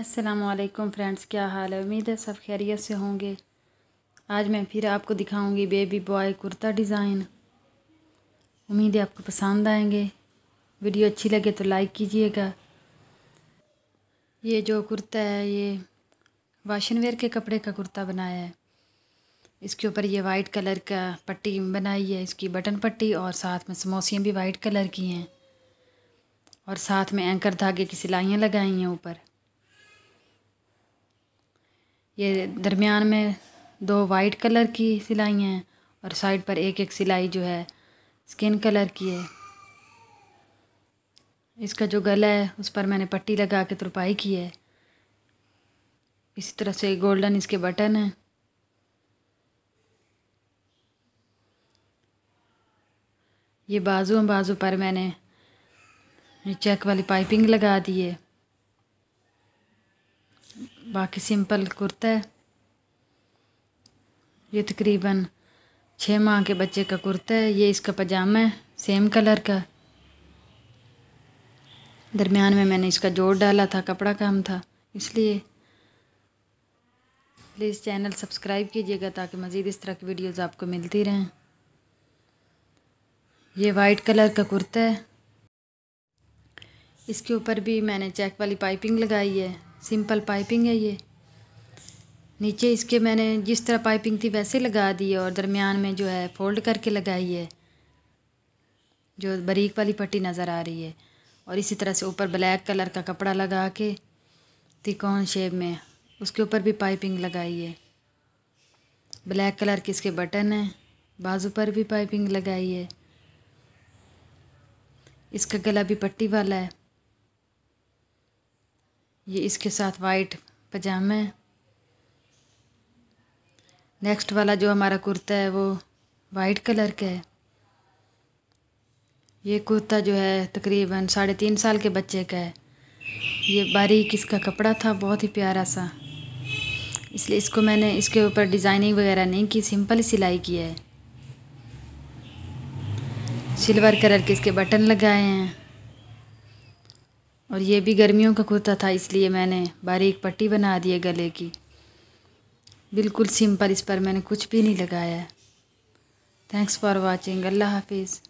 असलकम फ्रेंड्स क्या हाल है उम्मीद है सब खैरियत से होंगे आज मैं फिर आपको दिखाऊंगी बेबी बॉय कुर्ता डिज़ाइन उम्मीद है आपको पसंद आएंगे वीडियो अच्छी लगे तो लाइक कीजिएगा ये जो कुर्ता है ये वाशनवेयर के कपड़े का कुर्ता बनाया है इसके ऊपर ये वाइट कलर का पट्टी बनाई है इसकी बटन पट्टी और साथ में समोसियाँ भी वाइट कलर की हैं और साथ में एंकर धागे की सिलाइयाँ लगाई हैं ऊपर ये दरमियान में दो वाइट कलर की सिलाई हैं और साइड पर एक एक सिलाई जो है स्किन कलर की है इसका जो गला है उस पर मैंने पट्टी लगा के तुरपाई की है इसी तरह से गोल्डन इसके बटन हैं ये बाजू बाजू पर मैंने चेक वाली पाइपिंग लगा दी है बाकी सिंपल कुर्ता है ये तकरीबन छः माह के बच्चे का कुर्ता है ये इसका पजामा है सेम कलर का दरमियान में मैंने इसका जोड़ डाला था कपड़ा काम था इसलिए प्लीज़ चैनल सब्सक्राइब कीजिएगा ताकि मज़ीद इस तरह की वीडियोस आपको मिलती रहें ये वाइट कलर का कुर्ता है इसके ऊपर भी मैंने चेक वाली पाइपिंग लगाई है सिंपल पाइपिंग है ये नीचे इसके मैंने जिस तरह पाइपिंग थी वैसे लगा दी है और दरमियान में जो है फोल्ड करके लगाई है जो बारीक वाली पट्टी नज़र आ रही है और इसी तरह से ऊपर ब्लैक कलर का कपड़ा लगा के तिकोन शेप में उसके ऊपर भी पाइपिंग लगाई है ब्लैक कलर के इसके बटन हैं बाजू पर भी पाइपिंग लगाई है इसका गला भी पट्टी वाला है ये इसके साथ वाइट पजामा है नेक्स्ट वाला जो हमारा कुर्ता है वो वाइट कलर का है ये कुर्ता जो है तकरीबन साढ़े तीन साल के बच्चे का है ये बारीक इसका कपड़ा था बहुत ही प्यारा सा इसलिए इसको मैंने इसके ऊपर डिज़ाइनिंग वगैरह नहीं की सिंपल ही सिलाई की है सिल्वर कलर के इसके बटन लगाए हैं और ये भी गर्मियों का कुर्ता था इसलिए मैंने बारीक पट्टी बना दी है गले की बिल्कुल सिंपल इस पर मैंने कुछ भी नहीं लगाया थैंक्स फॉर वॉचिंग अल्लाह हाफिज़